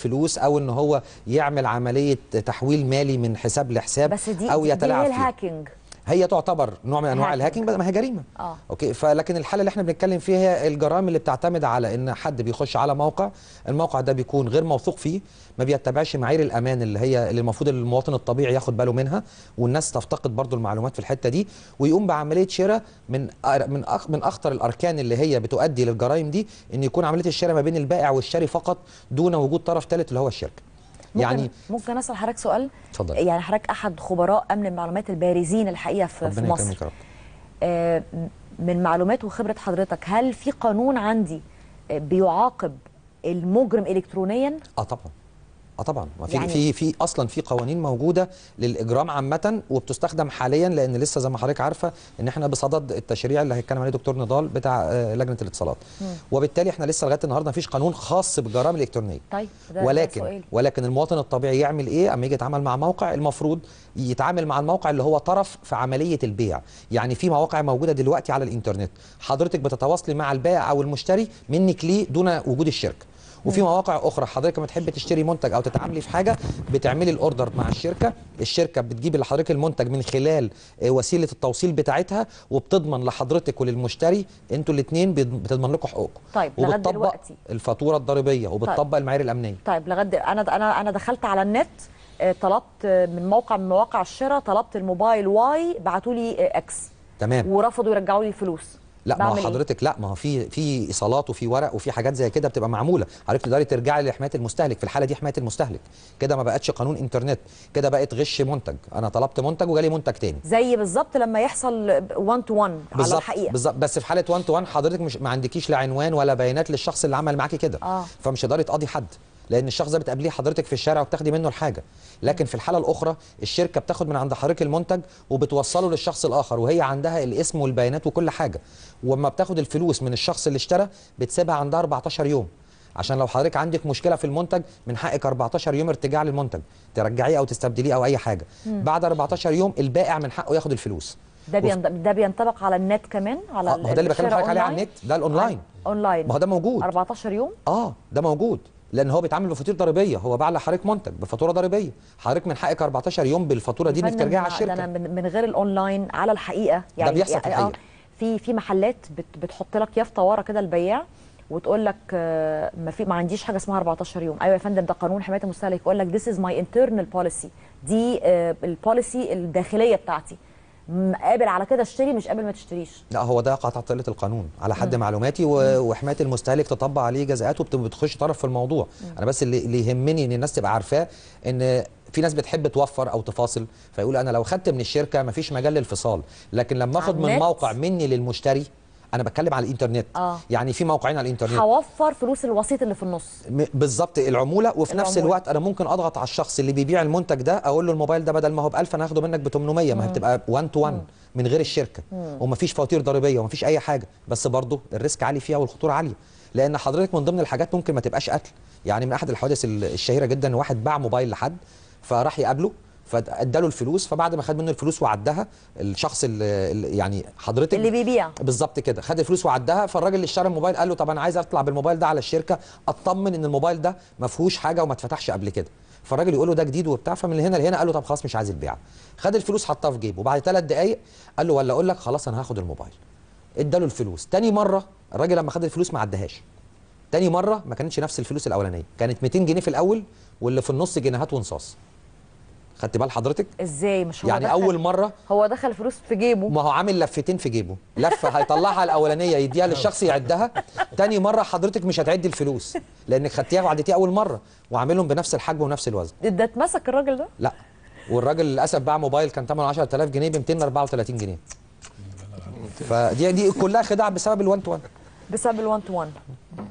فلوس او ان هو يعمل عمليه تحويل مالي من حساب لحساب بس دي او يتلاعب دي الهاكينج هي تعتبر نوع من انواع الهاكينج بس ما هي جريمه آه. اوكي فلكن الحاله اللي احنا بنتكلم فيها هي الجرائم اللي بتعتمد على ان حد بيخش على موقع الموقع ده بيكون غير موثوق فيه ما بيتبعش معايير الامان اللي هي اللي المفروض المواطن الطبيعي ياخد باله منها والناس تفتقد برضو المعلومات في الحته دي ويقوم بعمليه شراء من من من اخطر الاركان اللي هي بتؤدي للجرائم دي ان يكون عمليه الشراء ما بين البائع والشاري فقط دون وجود طرف ثالث اللي هو الشركه ممكن يعني ممكن اسال حضرتك سؤال تفضل. يعني حضرتك احد خبراء امن المعلومات البارزين الحقيقه في, في مصر آه، من معلومات وخبره حضرتك هل في قانون عندي آه، بيعاقب المجرم الكترونيا اه طبعا اه طبعا ما في يعني في في اصلا في قوانين موجوده للاجرام عامه وبتستخدم حاليا لان لسه زي ما حضرتك عارفه ان احنا بصدد التشريع اللي هيتكلم عليه دكتور نضال بتاع آه، لجنه الاتصالات وبالتالي احنا لسه لغايه النهارده ما فيش قانون خاص بالجرائم الالكترونيه طيب ده ولكن ولكن المواطن الطبيعي يعمل ايه اما يجي يتعامل مع موقع المفروض يتعامل مع الموقع اللي هو طرف في عمليه البيع يعني في مواقع موجوده دلوقتي على الانترنت حضرتك بتتواصلي مع البائع او المشتري منك ليه دون وجود الشركه وفي مواقع اخرى حضرتك لما تحبي تشتري منتج او تتعاملي في حاجه بتعملي الاوردر مع الشركه الشركه بتجيب لحضرتك المنتج من خلال آه، وسيله التوصيل بتاعتها وبتضمن لحضرتك وللمشتري انتوا الاثنين بتضمن لكم حقوقكم طيب لغايه دلوقتي الفاتوره الضريبيه وبتطبق طيب. المعايير الامنيه طيب لغايه انا انا انا دخلت على النت آه، طلبت آه، من موقع من مواقع الشراء طلبت الموبايل واي بعتوا لي اكس تمام ورفضوا يرجعوا لي الفلوس لا ما إيه؟ حضرتك لا ما هو في في ايصالات وفي ورق وفي حاجات زي كده بتبقى معموله عرفت تقدري ترجعي لحمايه المستهلك في الحاله دي حمايه المستهلك كده ما بقتش قانون انترنت كده بقت غش منتج انا طلبت منتج وجالي منتج تاني زي بالظبط لما يحصل 1 تو 1 على الحقيقه بالظبط بس في حاله 1 تو 1 حضرتك مش ما عندكيش لا عنوان ولا بيانات للشخص اللي عمل معاكي كده آه. فمش هتقدري تقاضي حد لان الشخص ده بتقابليه حضرتك في الشارع وبتاخدي منه الحاجه لكن في الحاله الاخرى الشركه بتاخد من عند حضرتك المنتج وبتوصله للشخص الاخر وهي عندها الاسم والبيانات وكل حاجه ولما بتاخد الفلوس من الشخص اللي اشترى بتسيبها عندها 14 يوم عشان لو حضرتك عندك مشكله في المنتج من حقك 14 يوم ارتجاع للمنتج ترجعيه او تستبدليه او اي حاجه مم. بعد 14 يوم البائع من حقه ياخد الفلوس ده ده بينطبق على النت كمان على آه ما هو ده اللي بكلم حضرتك عليه على النت ده الاونلاين اونلاين ما هو ده موجود 14 يوم اه ده موجود لان هو بيتعامل بفاتوره ضريبيه هو باع لحضرتك منتج بفاتوره ضريبيه حضرتك من حقك 14 يوم بالفاتوره دي انك ترجعها على الشركه أنا من غير الاونلاين على الحقيقه يعني ده بيحصل يعني في الحقيقه آه، في في محلات بت بتحط لك يافطه ورا كده البياع وتقول لك آه، ما في ما عنديش حاجه اسمها 14 يوم ايوه يا فندم ده قانون حمايه المستهلك يقول لك ذيس از ماي انترنال بوليسي دي آه، البوليسي الداخليه بتاعتي قابل على كده اشتري مش قابل ما تشتريش لا هو ده قطع طله القانون على حد مم. معلوماتي و... وحمايه المستهلك تطبق عليه جزاءات وبتخش طرف في الموضوع مم. انا بس اللي, اللي يهمني ان الناس تبقى عارفاه ان في ناس بتحب توفر او تفاصل فيقول انا لو خدت من الشركه مفيش مجال للفصال لكن لما اخد من موقع مني للمشتري انا بتكلم على الانترنت آه. يعني في موقعين على الانترنت هوفر فلوس الوسيط اللي في النص بالظبط العموله وفي العمولة. نفس الوقت انا ممكن اضغط على الشخص اللي بيبيع المنتج ده اقول له الموبايل ده بدل ما هو ب 1000 انا هاخده منك ب 800 ما هي بتبقى 1 تو 1 من غير الشركه مم. ومفيش فواتير ضريبيه ومفيش اي حاجه بس برضه الريسك عالي فيها والخطوره عاليه لان حضرتك من ضمن الحاجات ممكن ما تبقاش قتل يعني من احد الحوادث الشهيره جدا واحد باع موبايل لحد فراح يقابله فاداله الفلوس فبعد ما خد منه الفلوس وعدها الشخص اللي يعني حضرتك اللي بيبيع بالظبط كده خد الفلوس وعدها فالراجل اللي اشترى الموبايل قال له طب انا عايز اطلع بالموبايل ده على الشركه اطمن ان الموبايل ده ما فيهوش حاجه وما اتفتحش قبل كده فالراجل يقول له ده جديد وبتاع فمن هنا لهنا قال له طب خلاص مش عايز البيعه خد الفلوس حطها في جيبه وبعد ثلاث دقائق قال له ولا اقول لك خلاص انا هاخد الموبايل اداله الفلوس تاني مره الراجل لما خد الفلوس ما عدهاش تاني مره ما كانتش نفس الفلوس الاولانيه كانت 200 جنيه في الاول واللي في النص جنيهات ونصاص خدت بال حضرتك ازاي مش هو يعني دخل اول مره هو دخل فلوس في جيبه ما هو عامل لفتين في جيبه لفه هيطلعها الاولانيه يديها للشخص يعدها تاني مره حضرتك مش هتعدي الفلوس لانك خدتيها وعديتيها اول مره وعاملهم بنفس الحجم ونفس الوزن ده اتمسك الراجل ده لا والراجل للاسف باع موبايل كان ثمنه 10000 جنيه ب 234 جنيه فدي دي كلها خداع بسبب ال1 تو 1 بسبب ال1 تو 1